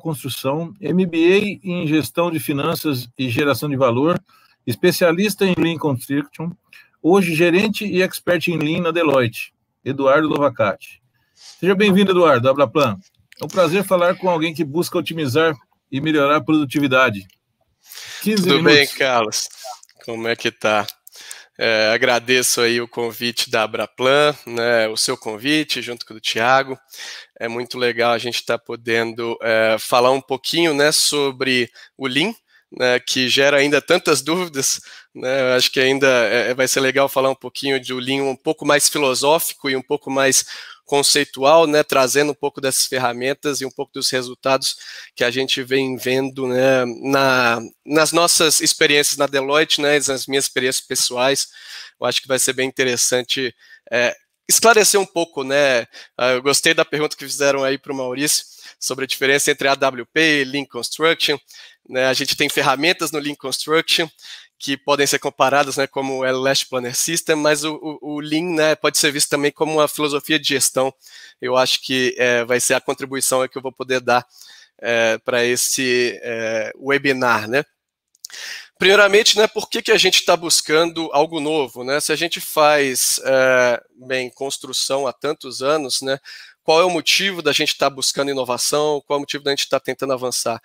Construção, MBA em Gestão de Finanças e Geração de Valor, especialista em Lean Construction, hoje gerente e expert em Lean na Deloitte, Eduardo Lovacati. Seja bem-vindo, Eduardo, Abraplan. É um prazer falar com alguém que busca otimizar e melhorar a produtividade. Tudo minutos. bem, Carlos? Como é que tá? É, agradeço aí o convite da Abraplan, né, o seu convite, junto com o do Tiago. É muito legal a gente estar tá podendo é, falar um pouquinho né, sobre o Lean, né, que gera ainda tantas dúvidas. Né, acho que ainda é, vai ser legal falar um pouquinho de um Lean um pouco mais filosófico e um pouco mais conceitual, né, trazendo um pouco dessas ferramentas e um pouco dos resultados que a gente vem vendo né, na, nas nossas experiências na Deloitte, né, nas minhas experiências pessoais. Eu acho que vai ser bem interessante é, esclarecer um pouco, né? Ah, eu gostei da pergunta que fizeram aí para o Maurício sobre a diferença entre AWP e Lean Construction. Né? A gente tem ferramentas no Lean Construction que podem ser comparadas né, como o é Last Planner System, mas o, o, o, Lean né, pode ser visto também como uma filosofia de gestão. Eu acho que é, vai ser a contribuição que eu vou poder dar é, para esse é, webinar. Né? Primeiramente, né, por que, que a gente está buscando algo novo? Né? Se a gente faz é, bem construção há tantos anos, né, qual é o motivo da gente estar tá buscando inovação? Qual é o motivo da gente estar tá tentando avançar?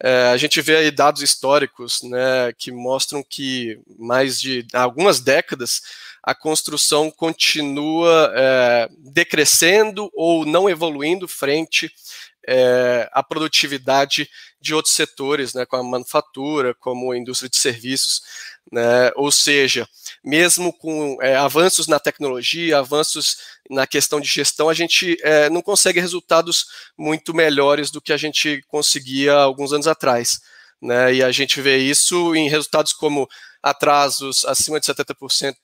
É, a gente vê aí dados históricos né, que mostram que mais de algumas décadas a construção continua é, decrescendo ou não evoluindo frente é, a produtividade de outros setores, né, como a manufatura, como a indústria de serviços. Né, ou seja, mesmo com é, avanços na tecnologia, avanços na questão de gestão, a gente é, não consegue resultados muito melhores do que a gente conseguia alguns anos atrás. Né? E a gente vê isso em resultados como atrasos acima de 70%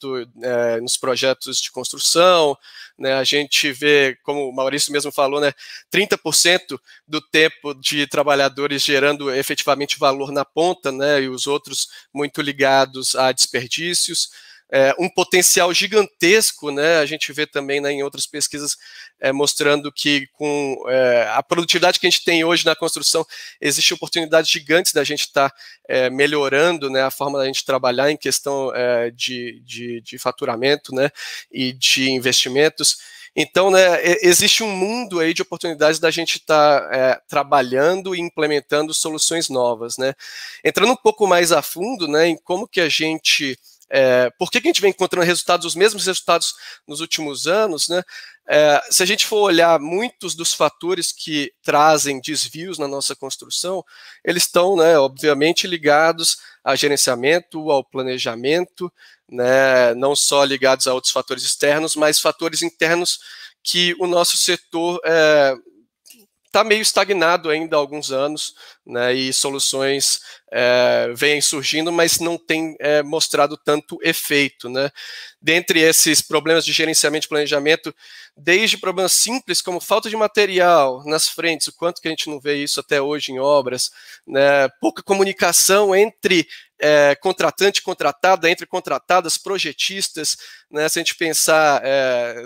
é, nos projetos de construção, né? a gente vê, como o Maurício mesmo falou, né, 30% do tempo de trabalhadores gerando efetivamente valor na ponta, né, e os outros muito ligados a desperdícios é, um potencial gigantesco, né? A gente vê também né, em outras pesquisas é, mostrando que com é, a produtividade que a gente tem hoje na construção existe oportunidades gigantes da gente estar tá, é, melhorando, né? A forma da gente trabalhar em questão é, de, de, de faturamento, né? E de investimentos. Então, né, existe um mundo aí de oportunidades da gente estar tá, é, trabalhando e implementando soluções novas, né? Entrando um pouco mais a fundo, né, em como que a gente é, por que, que, a gente vem encontrando resultados, os mesmos resultados nos últimos anos? Né? É, se a gente for olhar muitos dos fatores que trazem desvios na nossa construção, eles estão, né, obviamente, ligados a gerenciamento, ao planejamento, né, não só ligados a outros fatores externos, mas fatores internos que o nosso setor está é, tá meio estagnado ainda há alguns anos, né, e soluções é, vêm surgindo, mas não tem é, mostrado tanto efeito. Né? Dentre esses problemas de gerenciamento e planejamento, desde problemas simples como falta de material nas frentes, o quanto que a gente não vê isso até hoje em obras, né? pouca comunicação entre é, contratante e contratada, entre contratadas, projetistas, né? se a gente pensar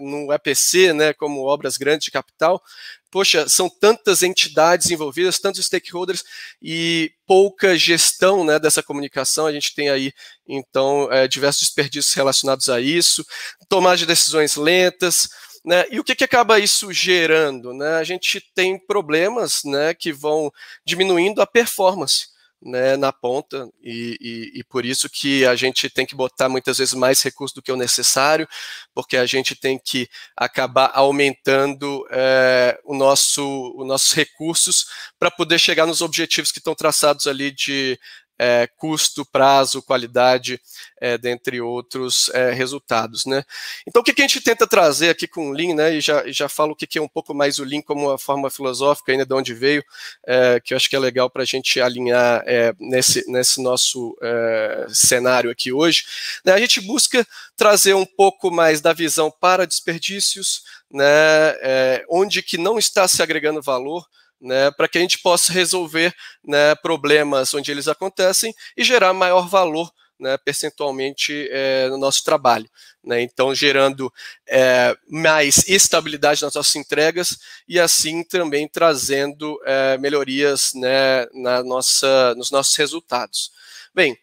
no EPC, né, como obras grandes de capital, poxa, são tantas entidades envolvidas, tantos stakeholders, e pouca gestão né, dessa comunicação. A gente tem aí, então, é, diversos desperdícios relacionados a isso, tomada de decisões lentas. Né? E o que, que acaba isso gerando? Né? A gente tem problemas né, que vão diminuindo a performance né, na ponta e, e, e, por isso que a gente tem que botar muitas vezes mais recursos do que o necessário, porque a gente tem que acabar aumentando é, o nosso, os nossos recursos para poder chegar nos objetivos que estão traçados ali de é, custo, prazo, qualidade, é, dentre outros é, resultados. Né? Então, o que, que, a gente tenta trazer aqui com o Lean, né, e já, já falo o que, que é um pouco mais o Lean como uma forma filosófica, ainda de onde veio, é, que eu acho que é legal para a gente alinhar é, nesse, nesse nosso é, cenário aqui hoje. Né, a gente busca trazer um pouco mais da visão para desperdícios, né, onde que não está se agregando valor, né, para que a gente possa resolver né, problemas onde eles acontecem e gerar maior valor né, percentualmente é, no nosso trabalho. Né? Então, gerando é, mais estabilidade nas nossas entregas e assim também trazendo é, melhorias né, na nossa, nos nossos resultados. Bem,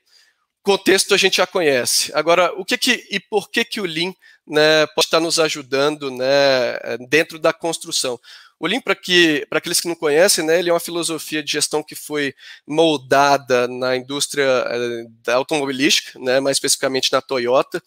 contexto a gente já conhece. Agora, o que, que e por que, que o Lean né, pode estar nos ajudando né, dentro da construção? O Lean, para que, aqueles que não conhecem, né, ele é uma filosofia de gestão que foi moldada na indústria eh, automobilística, né, mais especificamente na Toyota,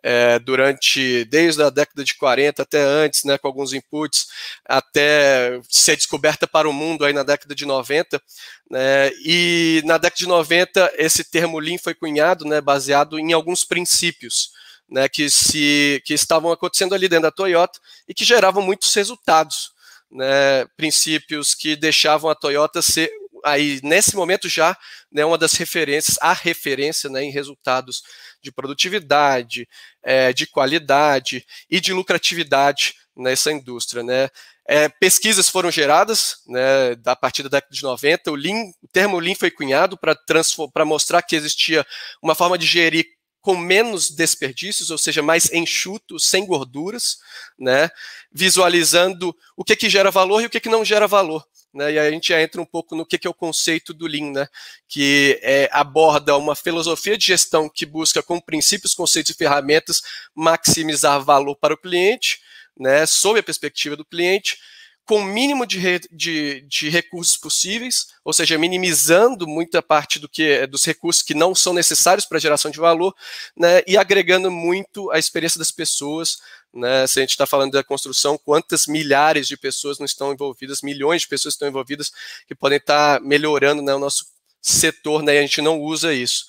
é, durante desde a década de 40 até antes, né, com alguns inputs, até ser descoberta para o mundo aí na década de 90. Né, e na década de 90, esse termo Lean foi cunhado, né, baseado em alguns princípios. Né, que, se, que estavam acontecendo ali dentro da Toyota e que geravam muitos resultados né, princípios que deixavam a Toyota ser aí nesse momento já né, uma das referências, a referência né, em resultados de produtividade, é, de qualidade e de lucratividade nessa indústria. Né. É, pesquisas foram geradas né, da partir da década de 90. O, lean, o termo Lean foi cunhado para mostrar que existia uma forma de gerir com menos desperdícios, ou seja, mais enxuto, sem gorduras, né? visualizando o que, que gera valor e o que, que não gera valor. Né? E aí a gente já entra um pouco no que, que é o conceito do Lean, né? que é, aborda uma filosofia de gestão que busca, com princípios, conceitos e ferramentas, maximizar valor para o cliente, né? sob a perspectiva do cliente, com o mínimo de, re, de, de, recursos possíveis, ou seja, minimizando muita parte do que é, dos recursos que não são necessários para a geração de valor, né, e agregando muito a experiência das pessoas. Né, se a gente está falando da construção, quantas milhares de pessoas não estão envolvidas, milhões de pessoas estão envolvidas que podem estar tá melhorando né, o nosso setor, né? A gente não usa isso,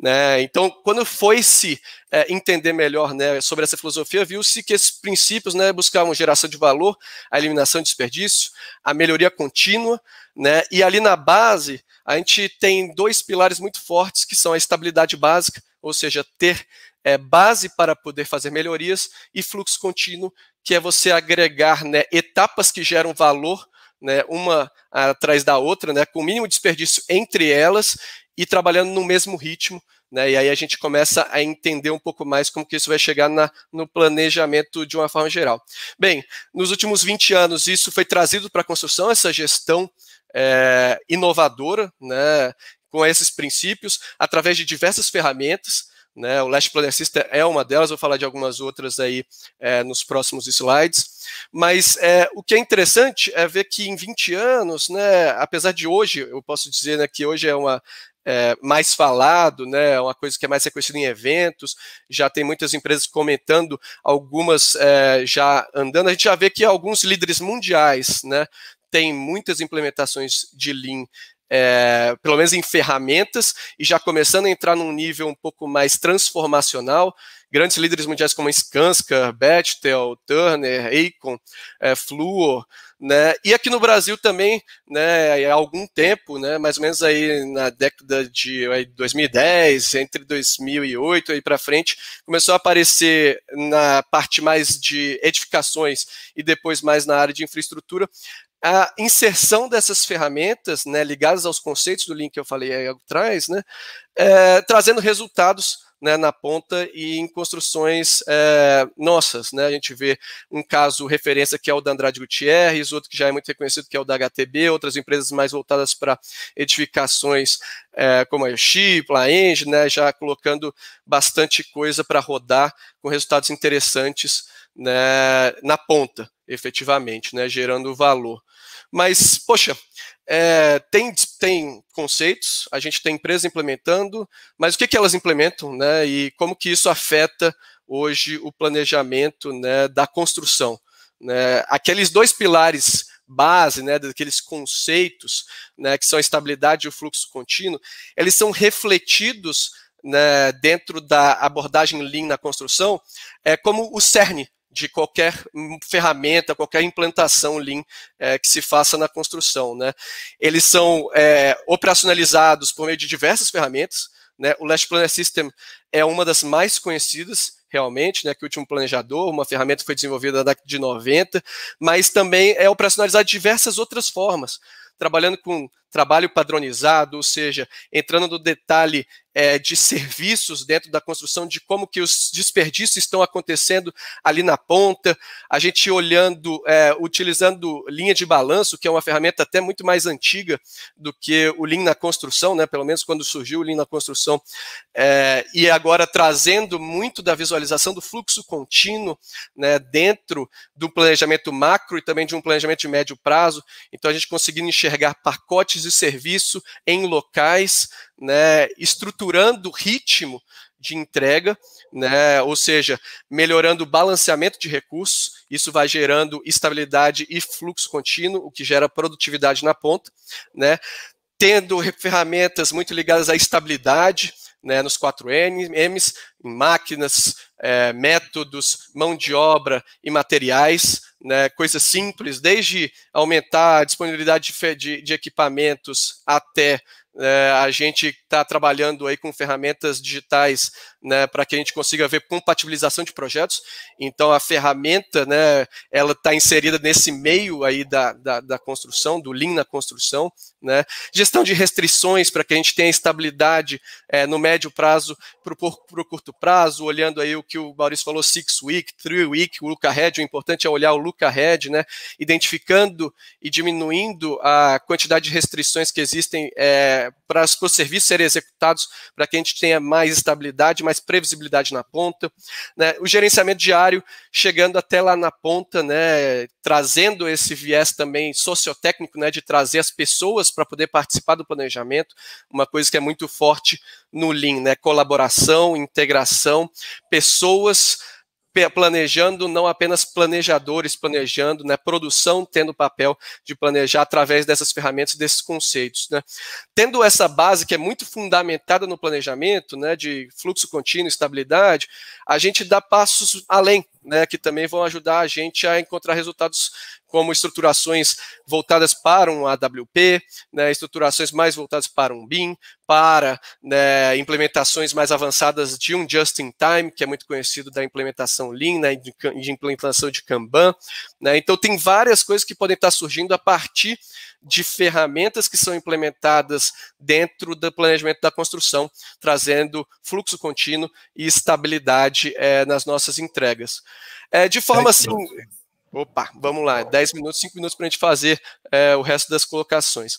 né? Então, quando foi se é, entender melhor, né, sobre essa filosofia, viu-se que esses princípios, né, buscavam geração de valor, a eliminação de desperdício, a melhoria contínua, né? E ali na base, a gente tem dois pilares muito fortes que são a estabilidade básica, ou seja, ter é, base para poder fazer melhorias e fluxo contínuo, que é você agregar né, etapas que geram valor né, uma atrás da outra, né, com o mínimo desperdício entre elas e trabalhando no mesmo ritmo. Né, e aí a gente começa a entender um pouco mais como que isso vai chegar na, no planejamento de uma forma geral. Bem, nos últimos 20 anos isso foi trazido para a construção, essa gestão é, inovadora, né, com esses princípios, através de diversas ferramentas, né? O Last Planner é uma delas, vou falar de algumas outras aí é, nos próximos slides. Mas é, o que é interessante é ver que em 20 anos, né, apesar de hoje, eu posso dizer né, que hoje é uma é, mais falado, né, é uma coisa que é mais reconhecida em eventos, já tem muitas empresas comentando, algumas é, já andando, a gente já vê que alguns líderes mundiais né, muitas implementações de Lean é, pelo menos em ferramentas, e já começando a entrar num nível um pouco mais transformacional. Grandes líderes mundiais como Skanska, Bechtel, Turner, Acon, é, Fluor, né? E aqui no Brasil também, né, há algum tempo, né, mais ou menos aí na década de 2010, entre 2008 e para frente, começou a aparecer na parte mais de edificações e depois mais na área de infraestrutura, a inserção dessas ferramentas, né, ligadas aos conceitos do link que eu falei aí atrás, né, é, trazendo resultados né, na ponta e em construções é, nossas. Né? A gente vê um caso referência que é o da Andrade Gutierrez, outro que já é muito reconhecido que é o da HTB, outras empresas mais voltadas para edificações é, como a Yoshi, a né, já colocando bastante coisa para rodar com resultados interessantes né, na ponta, efetivamente, né, gerando valor. Mas, poxa, é, tem, tem conceitos, a gente tem empresa implementando, mas o que, que elas implementam né, e como que isso afeta hoje o planejamento né, da construção. Né? Aqueles dois pilares base, né, daqueles conceitos, né, que são a estabilidade e o fluxo contínuo, eles são refletidos né, dentro da abordagem Lean na construção, é como o cerne de qualquer ferramenta, qualquer implantação Lean é, que se faça na construção. Né? Eles são é, operacionalizados por meio de diversas ferramentas. Né? O Last Planner System é uma das mais conhecidas, realmente, né, que o último planejador, uma ferramenta que foi desenvolvida na década de 90, mas também é operacionalizado de diversas outras formas, trabalhando com trabalho padronizado, ou seja, entrando no detalhe é, de serviços dentro da construção, de como que os desperdícios estão acontecendo ali na ponta, a gente olhando, é, utilizando linha de balanço, que é uma ferramenta até muito mais antiga do que o Lean na construção, né, pelo menos quando surgiu o Lean na construção, é, e agora trazendo muito da visualização do fluxo contínuo né, dentro do planejamento macro e também de um planejamento de médio prazo, então a gente conseguindo enxergar pacotes de serviço em locais, né, estruturando o ritmo de entrega, né, ou seja, melhorando o balanceamento de recursos, isso vai gerando estabilidade e fluxo contínuo, o que gera produtividade na ponta, né, tendo ferramentas muito ligadas à estabilidade, né, nos 4 M's, máquinas, é, métodos, mão de obra e materiais, né, coisas simples, desde aumentar a disponibilidade de, de, de equipamentos até é, a gente estar tá trabalhando aí com ferramentas digitais né, para que a gente consiga ver compatibilização de projetos. Então, a ferramenta, né, ela está inserida nesse meio aí da, da, da, construção, do Lean na construção, né. Gestão de restrições para que a gente tenha estabilidade é, no médio prazo para o curto prazo, olhando aí o que o Maurício falou, six week, three week, o Luca Red, o importante é olhar o Luca Head, né, identificando e diminuindo a quantidade de restrições que existem é, eh, para os serviços serem executados, para que a gente tenha mais estabilidade, mais mais previsibilidade na ponta, né? o gerenciamento diário chegando até lá na ponta, né? trazendo esse viés também sociotécnico, né? de trazer as pessoas para poder participar do planejamento, uma coisa que é muito forte no Lean, né? colaboração, integração, pessoas planejando, não apenas planejadores planejando, né? Produção tendo o papel de planejar através dessas ferramentas, desses conceitos, né? Tendo essa base que é muito fundamentada no planejamento, né? De fluxo contínuo, estabilidade, a gente dá passos além né, que também vão ajudar a gente a encontrar resultados como estruturações voltadas para um AWP, né, estruturações mais voltadas para um BIM, para né, implementações mais avançadas de um just-in-time, que é muito conhecido da implementação Lean, né, de, de implementação de Kanban. Né, então, tem várias coisas que podem estar surgindo a partir de ferramentas que são implementadas dentro do planejamento da construção, trazendo fluxo contínuo e estabilidade é, nas nossas entregas. É, de forma assim. Opa, vamos lá, 10 minutos, 5 minutos para a gente fazer é, o resto das colocações.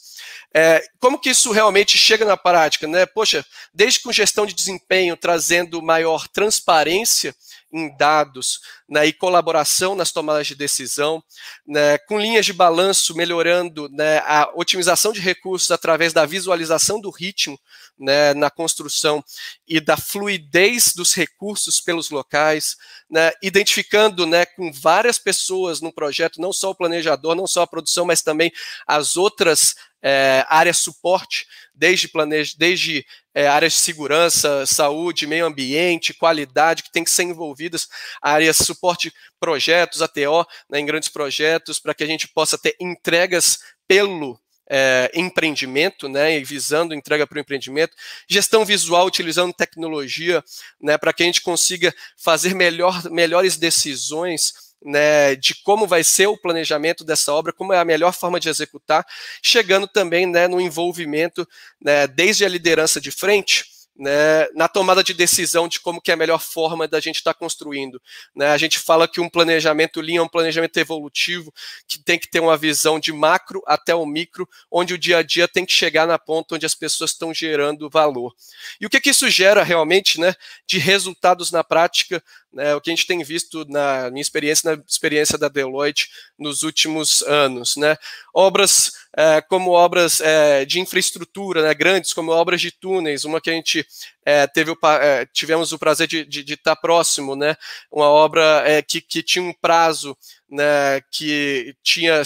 É, como que isso realmente chega na prática? Né? Poxa, desde com gestão de desempenho trazendo maior transparência, em dados né, e colaboração nas tomadas de decisão, né, com linhas de balanço melhorando né, a otimização de recursos através da visualização do ritmo né, na construção e da fluidez dos recursos pelos locais, né, identificando né, com várias pessoas no projeto, não só o planejador, não só a produção, mas também as outras é, áreas suporte, desde, planej desde é, áreas de segurança, saúde, meio ambiente, qualidade, que tem que ser envolvidas, áreas suporte projetos, ATO, né, em grandes projetos, para que a gente possa ter entregas pelo é, empreendimento, né, visando entrega para o empreendimento, gestão visual utilizando tecnologia, né, para que a gente consiga fazer melhor, melhores decisões né, de como vai ser o planejamento dessa obra, como é a melhor forma de executar, chegando também né, no envolvimento né, desde a liderança de frente. Né, na tomada de decisão de como que é a melhor forma da gente estar tá construindo. Né. a gente fala que um planejamento Lean é um planejamento evolutivo, que tem que ter uma visão de macro até o micro, onde o dia a dia tem que chegar na ponta onde as pessoas estão gerando valor. E o que, que isso gera realmente né, de resultados na prática né, o que a gente tem visto na minha experiência, na experiência da Deloitte nos últimos anos. Né? Obras é, como obras é, de infraestrutura, né, grandes, como obras de túneis, uma que a gente é, teve o, é, tivemos o prazer de estar tá próximo, né, uma obra é, que, que tinha um prazo né, que tinha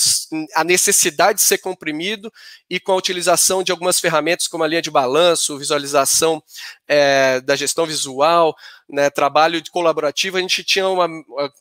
a necessidade de ser comprimido e com a utilização de algumas ferramentas como a linha de balanço, visualização é, da gestão visual, né, trabalho colaborativo, a gente tinha uma,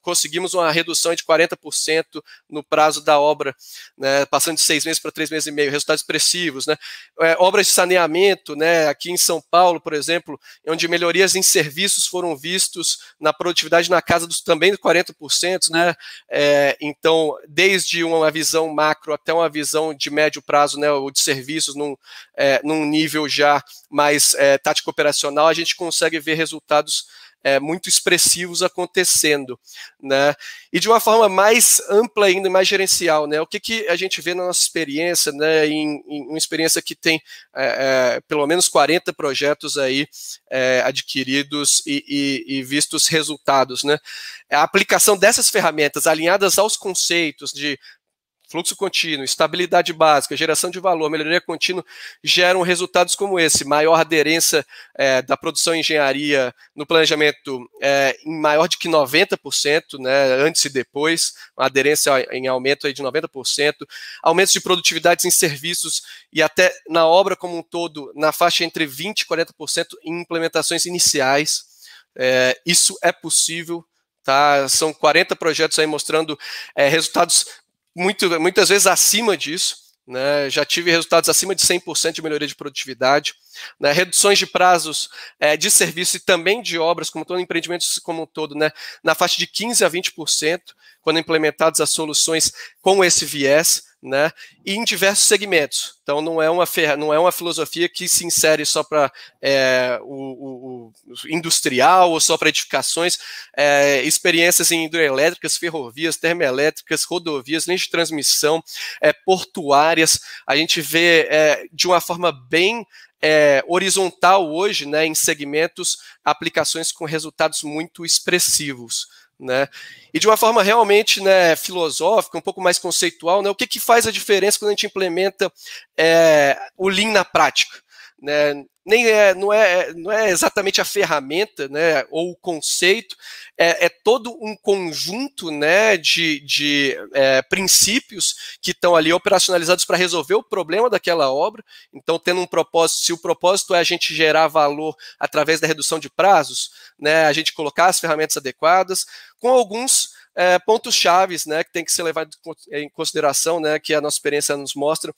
conseguimos uma redução de 40% no prazo da obra, né, passando de seis meses para três meses e meio, resultados expressivos. Né. É, obras de saneamento, né, aqui em São Paulo, por exemplo, onde melhorias em serviços foram vistos na produtividade na casa dos também 40%, né, é, então, desde uma visão macro até uma visão de médio prazo, né, ou de serviços num, é, num nível já mais é, tática operacional, a gente consegue ver resultados é, muito expressivos acontecendo, né? E de uma forma mais ampla ainda, mais gerencial, né? O que, que a gente vê na nossa experiência, né? Em, em uma experiência que tem é, é, pelo menos 40 projetos aí é, adquiridos e, e, e, vistos resultados, né? A aplicação dessas ferramentas alinhadas aos conceitos de Fluxo contínuo, estabilidade básica, geração de valor, melhoria contínua geram resultados como esse: maior aderência é, da produção e engenharia no planejamento é, em maior de que 90%, né, antes e depois, aderência em aumento aí de 90%, aumentos de produtividades em serviços e até na obra como um todo, na faixa entre 20% e 40% em implementações iniciais. É, isso é possível. Tá? São 40 projetos aí mostrando é, resultados muito, muitas vezes acima disso. Né, já tive resultados acima de 100% de melhoria de produtividade, né, reduções de prazos é, de serviço e também de obras, como todo empreendimento como um todo, né, na faixa de 15% a 20%, quando implementadas as soluções com esse viés né? E em diversos segmentos. Então não é uma não é uma filosofia que se insere só para é, o, o, o, industrial ou só para edificações. É, experiências em hidroelétricas, ferrovias, termoelétricas, rodovias, linhas de transmissão, é, portuárias. A gente vê é, de uma forma bem é, horizontal hoje, né, em segmentos, aplicações com resultados muito expressivos. Né? E de uma forma realmente né, filosófica, um pouco mais conceitual, né, o que, que faz a diferença quando a gente implementa é, o Lean na prática? né, nem é, não, é, é, não é exatamente a ferramenta né, ou o conceito, é, é todo um conjunto né, de, de é, princípios que estão ali operacionalizados para resolver o problema daquela obra. Então, tendo um propósito, se o propósito é a gente gerar valor através da redução de prazos, né, a gente colocar as ferramentas adequadas, com alguns é, pontos chaves, né, que tem que ser levado em consideração, né, que a nossa experiência nos mostra,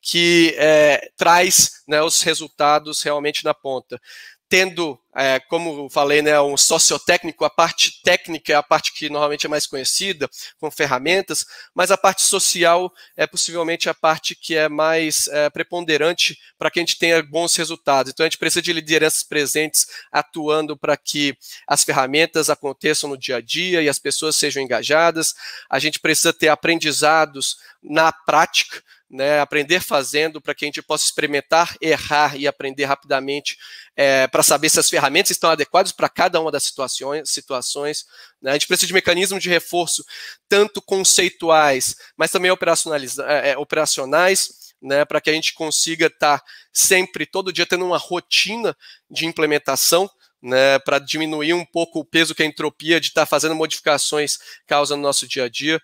que é, traz né, os resultados realmente na ponta tendo, é, como falei, né, um sociotécnico, a parte técnica é a parte que normalmente é mais conhecida, com ferramentas, mas a parte social é possivelmente a parte que é mais é, preponderante para que a gente tenha bons resultados. Então a gente precisa de lideranças presentes atuando para que as ferramentas aconteçam no dia a dia e as pessoas sejam engajadas. A gente precisa ter aprendizados na prática né, aprender fazendo, para que a gente possa experimentar, errar e aprender rapidamente, é, para saber se as ferramentas estão adequadas para cada uma das situações. situações né. A gente precisa de mecanismos de reforço, tanto conceituais, mas também operacionais, é, é, operacionais né, para que a gente consiga estar tá sempre, todo dia, tendo uma rotina de implementação. Né, para diminuir um pouco o peso que a entropia de estar tá fazendo modificações causa no nosso dia a dia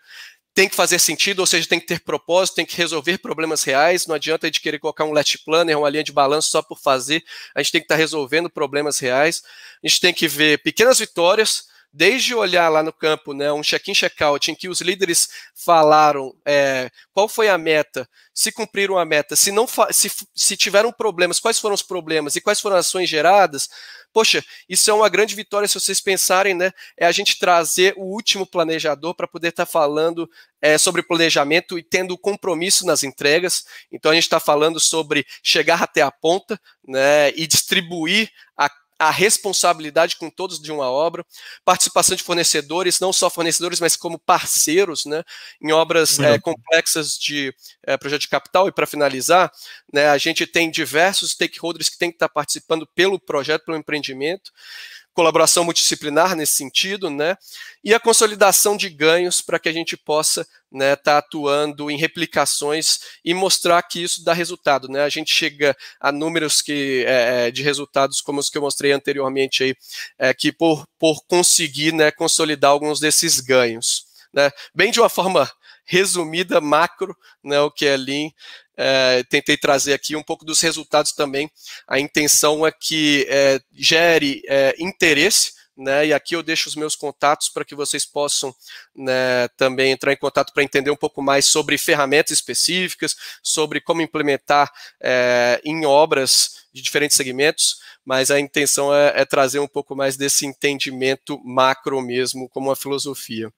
tem que fazer sentido, ou seja, tem que ter propósito, tem que resolver problemas reais. Não adianta a gente querer colocar um let planner, uma linha de balanço só por fazer. A gente tem que estar tá resolvendo problemas reais. A gente tem que ver pequenas vitórias desde olhar lá no campo, né, um check-in, check-out, em que os líderes falaram é, qual foi a meta, se cumpriram a meta, se não se, se tiveram problemas, quais foram os problemas e quais foram as ações geradas. Poxa, isso é uma grande vitória se vocês pensarem, né? É a gente trazer o último planejador para poder estar tá falando é, sobre planejamento e tendo compromisso nas entregas. Então a gente está falando sobre chegar até a ponta, né? E distribuir a a responsabilidade com todos de uma obra, participação de fornecedores, não só fornecedores, mas como parceiros, né, em obras é, complexas de é, projeto de capital. E para finalizar, né, a gente tem diversos stakeholders que têm que estar tá participando pelo projeto, pelo empreendimento colaboração multidisciplinar nesse sentido, né? E a consolidação de ganhos para que a gente possa estar né, tá atuando em replicações e mostrar que isso dá resultado, né? A gente chega a números que é, é, de resultados como os que eu mostrei anteriormente aí, é, que por, por conseguir né, consolidar alguns desses ganhos, né? Bem de uma forma resumida macro, né, o que é Lean, é, tentei trazer aqui um pouco dos resultados também. A intenção é que é, gere é, interesse. Né, e aqui eu deixo os meus contatos para que vocês possam né, também entrar em contato para entender um pouco mais sobre ferramentas específicas, sobre como implementar é, em obras de diferentes segmentos, mas a intenção é, é trazer um pouco mais desse entendimento macro mesmo, como uma filosofia.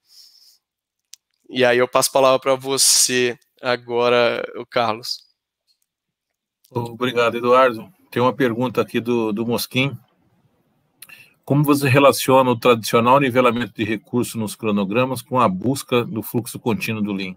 E aí eu passo a palavra para você, agora o Carlos. Obrigado, Eduardo. Tem uma pergunta aqui do, do Mosquim. Como você relaciona o tradicional nivelamento de recursos nos cronogramas com a busca do fluxo contínuo do Lean?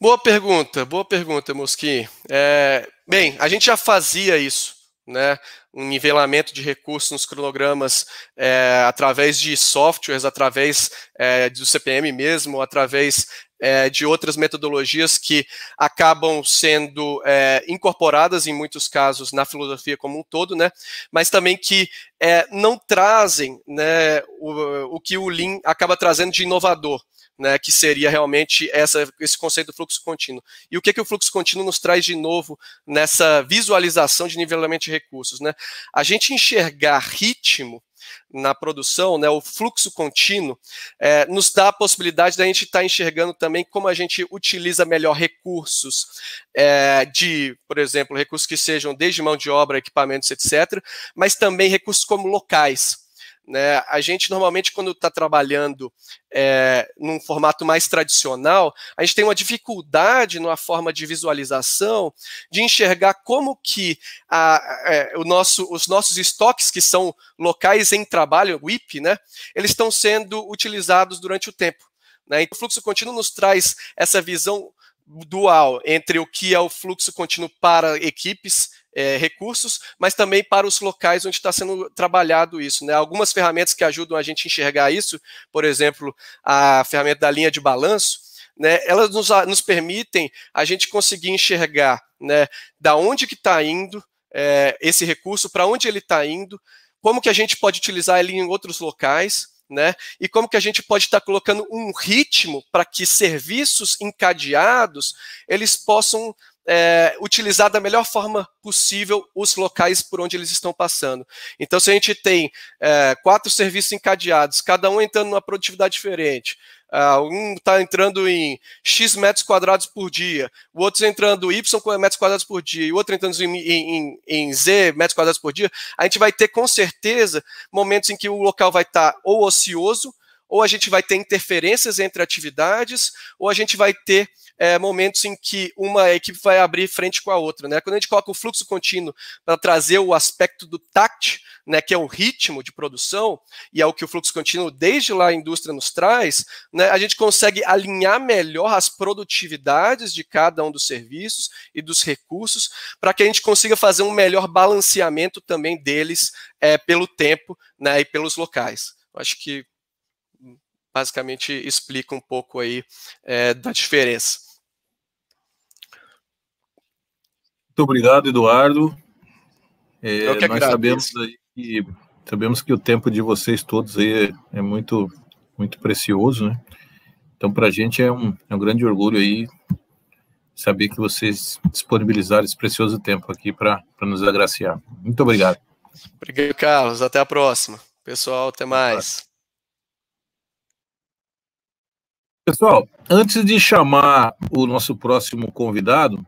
Boa pergunta, boa pergunta, Mosquim. É, bem, a gente já fazia isso, né? Um nivelamento de recursos nos cronogramas é, através de softwares, através é, do CPM mesmo, através é, de outras metodologias que acabam sendo é, incorporadas em muitos casos na filosofia como um todo, né? Mas também que é, não trazem né, o, o que o Lean acaba trazendo de inovador. Né, que seria realmente essa, esse conceito do fluxo contínuo. E o que, que o fluxo contínuo nos traz de novo nessa visualização de nivelamento de recursos? Né? A gente enxergar ritmo na produção, né, o fluxo contínuo, é, nos dá a possibilidade da gente estar tá enxergando também como a gente utiliza melhor recursos é, de, por exemplo, recursos que sejam desde mão de obra, equipamentos, etc., mas também recursos como locais. Né? A gente normalmente, quando está trabalhando é, num formato mais tradicional, a gente tem uma dificuldade numa forma de visualização de enxergar como que a, é, o nosso, os nossos estoques, que são locais em trabalho, WIP, né? eles estão sendo utilizados durante o tempo. Né? Então, o fluxo contínuo nos traz essa visão dual entre o que é o fluxo contínuo para equipes é, recursos, mas também para os locais onde está sendo trabalhado isso. Né? Algumas ferramentas que ajudam a gente a enxergar isso, por exemplo, a ferramenta da linha de balanço, né, elas nos, nos permitem a gente conseguir enxergar né, da onde que está indo é, esse recurso, para onde ele está indo, como que a gente pode utilizar ele em outros locais, né, e como que a gente pode estar tá colocando um ritmo para que serviços encadeados eles possam é, utilizar da melhor forma possível os locais por onde eles estão passando. Então, se a gente tem é, quatro serviços encadeados, cada um entrando numa produtividade diferente, uh, um está entrando em X metros quadrados por dia, o outro entrando Y metros quadrados por dia, e o outro entrando em, em, em, Z metros quadrados por dia, a gente vai ter com certeza momentos em que o local vai estar tá ou ocioso, ou a gente vai ter interferências entre atividades, ou a gente vai ter é, momentos em que uma equipe vai abrir frente com a outra. Né? Quando a gente coloca o fluxo contínuo para trazer o aspecto do tact, né, que é o ritmo de produção, e é o que o fluxo contínuo desde lá a indústria nos traz, né, a gente consegue alinhar melhor as produtividades de cada um dos serviços e dos recursos para que a gente consiga fazer um melhor balanceamento também deles é, pelo tempo né, e pelos locais. acho que basicamente explica um pouco aí é, da diferença. Muito obrigado, Eduardo. É, nós sabemos que sabemos que o tempo de vocês todos aí é, é muito muito precioso, né? Então, para a gente é um, é um grande orgulho aí saber que vocês disponibilizaram esse precioso tempo aqui para nos agraciar. Muito obrigado. Obrigado, Carlos. Até a próxima. Pessoal, até mais. Pessoal, antes de chamar o nosso próximo convidado,